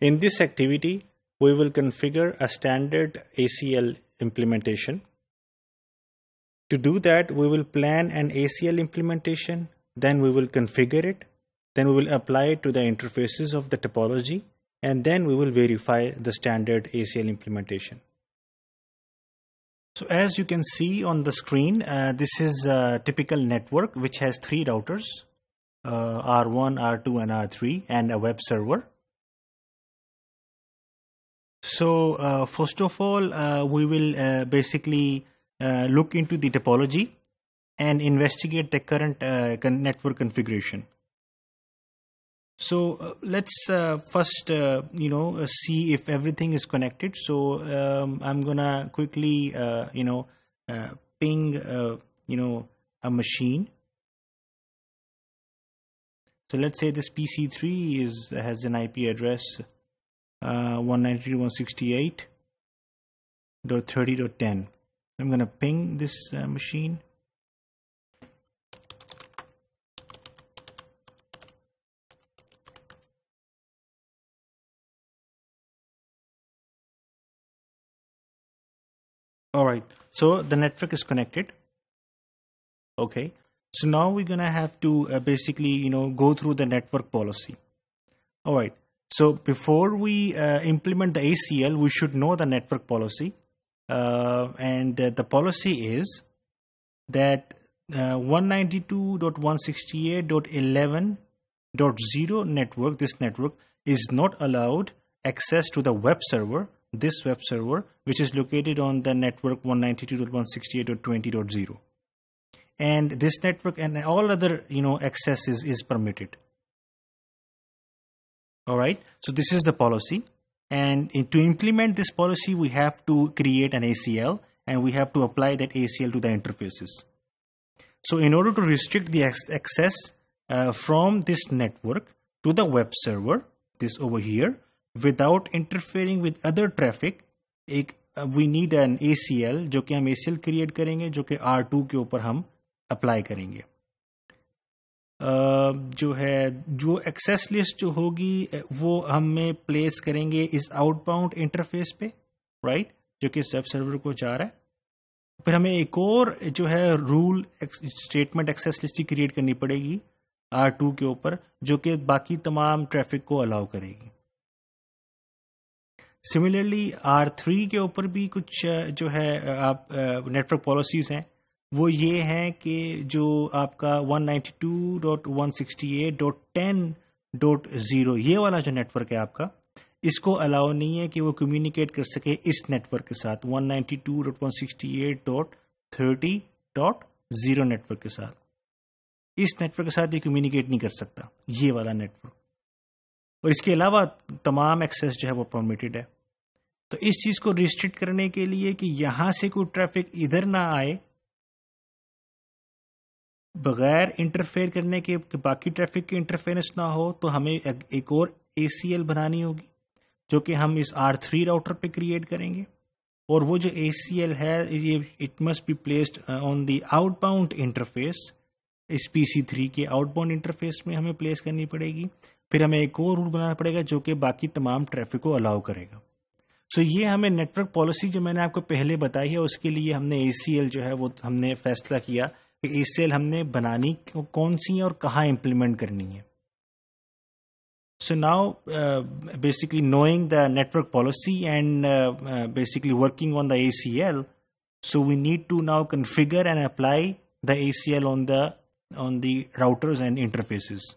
In this activity, we will configure a standard ACL implementation. To do that, we will plan an ACL implementation, then we will configure it, then we will apply it to the interfaces of the topology, and then we will verify the standard ACL implementation. So as you can see on the screen, uh, this is a typical network which has three routers, uh, R1, R2, and R3, and a web server. So uh, first of all, uh, we will uh, basically uh, look into the topology and investigate the current uh, con network configuration. So let's first, you know, see if everything is connected. So um, I'm gonna quickly, you know, ping, you know, a machine. So let's say this PC3 is has an IP address uh, 192.168.30.10. I'm going to ping this uh, machine. All right, so the network is connected. Okay, so now we're gonna have to uh, basically, you know, go through the network policy. All right, so before we uh, implement the ACL, we should know the network policy. Uh, and uh, the policy is that uh, 192.168.11.0 network, this network is not allowed access to the web server, this web server, which is located on the network 192.168.20.0. And this network and all other, you know, access is, is permitted. All right. So this is the policy. And to implement this policy, we have to create an ACL and we have to apply that ACL to the interfaces. So in order to restrict the access uh, from this network to the web server, this over here, without interfering with other traffic, uh, we need an ACL. ए जो कि हम ए create करेंगे जो कि R2 to के ऊपर हम apply करेंगे जो है जो एक्सेस लिस्ट जो होगी वो हमें प्लेस करेंगे इस आउटबाउंड इंटरफेस पे राइट जो कि इस वेब सर्वर को जा रहा है फिर हमें एक और जो है रूल स्टेटमेंट एक्सेस लिस्ट ही क्रिएट करनी पड़ेगी आर टू के ऊपर जो कि बाकी तमाम ट्रैफिक को अलाउ करेगी सिमिलरली आर थ्री के ऊपर भी कुछ जो है आप नेटवर्क पॉलिसीज हैं वो ये है कि जो आपका 192.168.10.0 ये वाला जो नेटवर्क है आपका इसको अलाउ नहीं है कि वो कम्युनिकेट कर सके इस नेटवर्क के साथ 192.168.30.0 नेटवर्क के साथ इस नेटवर्क के साथ ये कम्युनिकेट नहीं कर सकता ये वाला नेटवर्क और इसके अलावा तमाम एक्सेस जो है वो परमिटेड है तो इस चीज़ को रिस्ट्रिक्ट करने के लिए कि यहां से कोई ट्रैफिक इधर ना आए बगैर इंटरफेयर करने के बाकी ट्रैफिक की इंटरफेरेंस ना हो तो हमें एक, और ए बनानी होगी जो कि हम इस आर थ्री राउटर पे क्रिएट करेंगे और वो जो ए है ये it must be placed on the outbound interface इस पी सी थ्री के आउटबाउंड इंटरफेस में हमें प्लेस करनी पड़ेगी फिर हमें एक और रूट बनाना पड़ेगा जो कि बाकी तमाम ट्रैफिक को अलाउ करेगा सो so, ये हमें नेटवर्क पॉलिसी जो मैंने आपको पहले बताई है उसके लिए हमने ए जो है वो हमने फैसला किया ACL हमने बनानी कौन सी है और कहाँ इम्प्लीमेंट करनी है so now basically knowing the network policy and basically working on the A C L so we need to now configure and apply the A C L on the on the routers and interfaces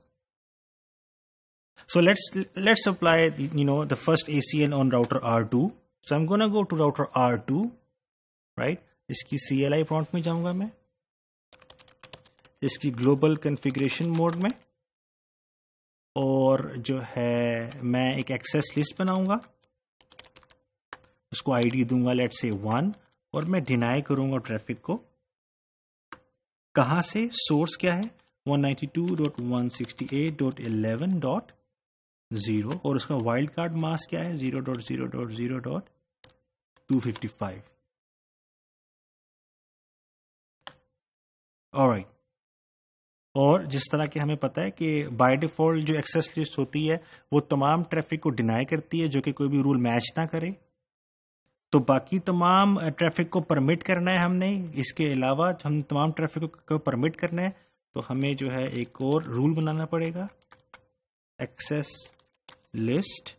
so let's let's apply you know the first A C L on router R two so I'm go to router R two right इसकी C L I front में जाऊंगा मैं इसकी global configuration mode में और जो है मैं एक एक्सेस लिस्ट बनाऊंगा उसको आईडी दूंगा लेट से वन और मैं डिनाई करूंगा ट्रैफिक को कहा से सोर्स क्या है 192.168.11.0 और उसका वाइल्ड कार्ड मास क्या है 0.0.0.255 ऑलराइट और जिस तरह के हमें पता है कि बाय डिफॉल्ट जो एक्सेस लिस्ट होती है वो तमाम ट्रैफिक को डिनाई करती है जो कि कोई भी रूल मैच ना करे तो बाकी तमाम ट्रैफिक को परमिट करना है हमने इसके अलावा हम तमाम ट्रैफिक को परमिट करना है तो हमें जो है एक और रूल बनाना पड़ेगा access list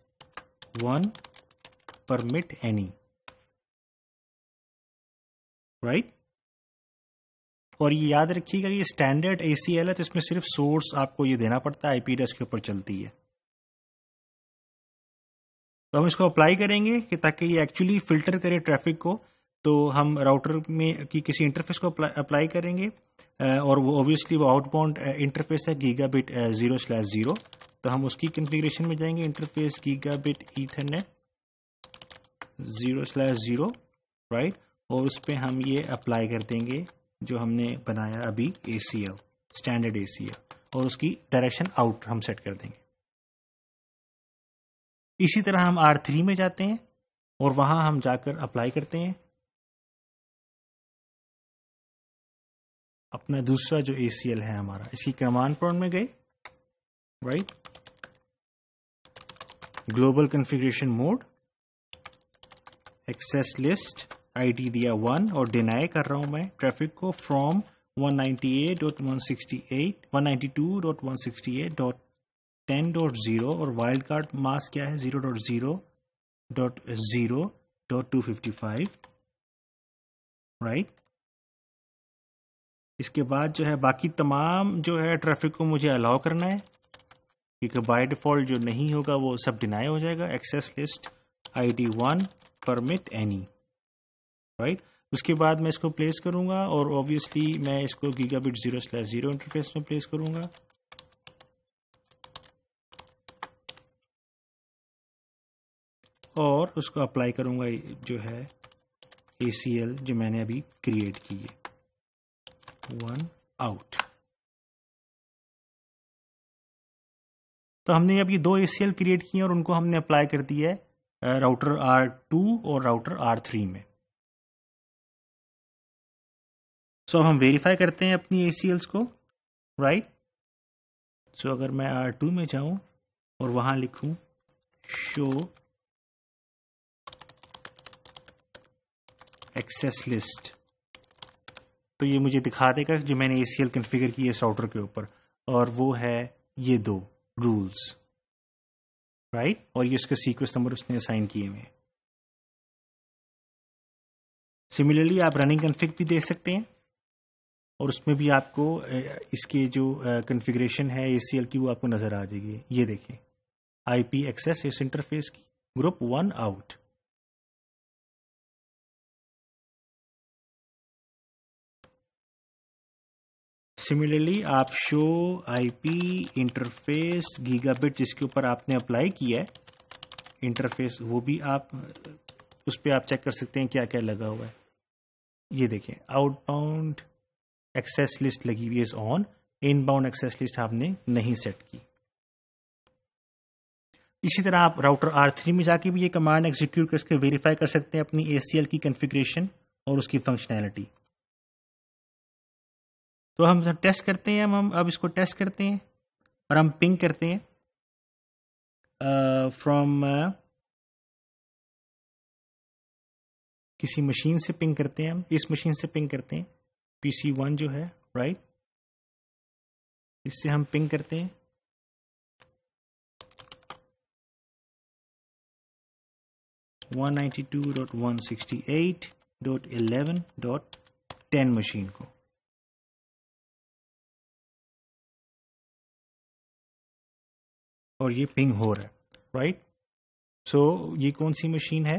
one permit any right और ये याद रखिएगा कि स्टैंडर्ड ए है तो इसमें सिर्फ सोर्स आपको ये देना पड़ता है आई के ऊपर चलती है तो हम इसको अप्लाई करेंगे कि ताकि ये एक्चुअली फिल्टर करे ट्रैफिक को तो हम राउटर में की किसी इंटरफेस को अप्लाई करेंगे और वो ऑब्वियसली वो आउटबाउंड इंटरफेस है gigabit zero slash zero तो हम उसकी कन्फिग्रेशन में जाएंगे interface gigabit ethernet zero slash zero right और उस पर हम ये अप्लाई कर देंगे जो हमने बनाया अभी a standard A C L और उसकी डायरेक्शन आउट हम सेट कर देंगे इसी तरह हम आर थ्री में जाते हैं और वहां हम जाकर अप्लाई करते हैं अपना दूसरा जो ए सी एल है हमारा इसकी कमांड प्रॉन्ट में गए right global configuration mode access list ID दिया वन और डिनाई कर रहा हूं मैं ट्रैफिक को फ्रॉम 198.168, 192.168.10.0 और वाइल्ड कार्ड मास क्या है 0.0.0.255 राइट इसके बाद जो है बाकी तमाम जो है ट्रैफिक को मुझे अलाउ करना है क्योंकि बाय डिफॉल्ट जो नहीं होगा वो सब डिनाई हो जाएगा access list ID one permit any right उसके बाद मैं इसको प्लेस करूंगा और ऑब्वियसली मैं इसको gigabit zero slash zero interface में प्लेस करूंगा और उसको अप्लाई करूंगा जो है ए जो मैंने अभी क्रिएट की है वन आउट तो हमने अभी दो ए क्रिएट किए और उनको हमने अप्लाई कर दिया है राउटर आर टू और राउटर आर थ्री में सो so, अब हम वेरीफाई करते हैं अपनी ए को राइट right? सो so, अगर मैं आर टू में जाऊं और वहां लिखूं शो एक्सेस लिस्ट तो ये मुझे दिखा देगा जो मैंने ए सी एल कन्फिगर की है इस राउटर के ऊपर और वो है ये दो रूल्स राइट right? और ये उसके सीक्वेंस नंबर उसने असाइन किए हुए सिमिलरली आप रनिंग कन्फिग भी देख सकते हैं और उसमें भी आपको इसके जो कन्फिग्रेशन है ए की वो आपको नज़र आ जाएगी ये देखिए आईपी एक्सेस इस इंटरफेस की ग्रुप वन आउट सिमिलरली आप शो आईपी इंटरफेस गीगाबिट जिसके ऊपर आपने अप्लाई किया है इंटरफेस वो भी आप उस पर आप चेक कर सकते हैं क्या क्या लगा हुआ है ये देखें आउटबाउंड एक्सेस लिस्ट लगी हुई is on inbound access list आपने नहीं सेट की इसी तरह आप राउटर आर थ्री में जाके भी ये कमांड एग्जीक्यूट करके वेरीफाई कर सकते हैं अपनी ए की कन्फिग्रेशन और उसकी फंक्शनैलिटी तो हम टेस्ट करते हैं हम अब इसको टेस्ट करते हैं और हम पिंग करते हैं फ्रॉम uh, uh, किसी मशीन से पिंग करते हैं हम इस मशीन से पिंग करते हैं पीसी वन जो है राइट इससे हम पिंग करते हैं one ninety two dot one sixty eight dot eleven dot ten machine को और ये पिंग हो रहा है राइट right? सो so, ये कौन सी मशीन है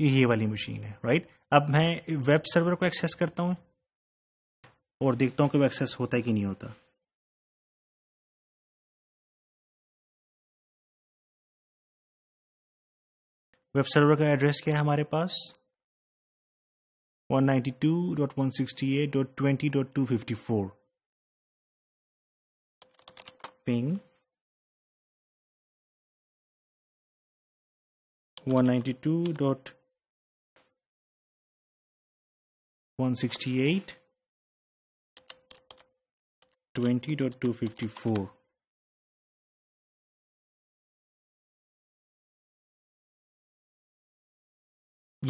ये वाली मशीन है राइट अब मैं वेब सर्वर को एक्सेस करता हूं और देखता हूं कि वो एक्सेस होता है कि नहीं होता वेब सर्वर का एड्रेस क्या है हमारे पास 192.168.20.254 पिंग 192. 168 ये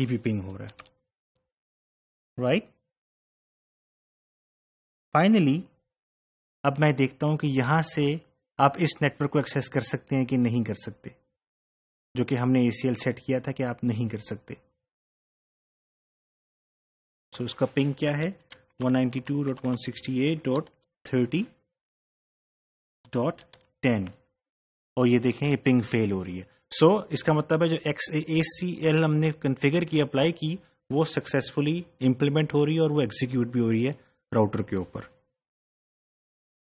भी पिंग हो रहा है राइट फाइनली अब मैं देखता हूं कि यहां से आप इस नेटवर्क को एक्सेस कर सकते हैं कि नहीं कर सकते जो कि हमने ए सेट किया था कि आप नहीं कर सकते सो तो इसका पिंग क्या है 192.168.30.10 और ये देखें ये पिंग फेल हो रही है सो so, इसका मतलब है जो एक्स ए सी एल हमने कन्फिगर की अप्लाई की वो सक्सेसफुली इम्प्लीमेंट हो रही है और वो एग्जीक्यूट भी हो रही है राउटर के ऊपर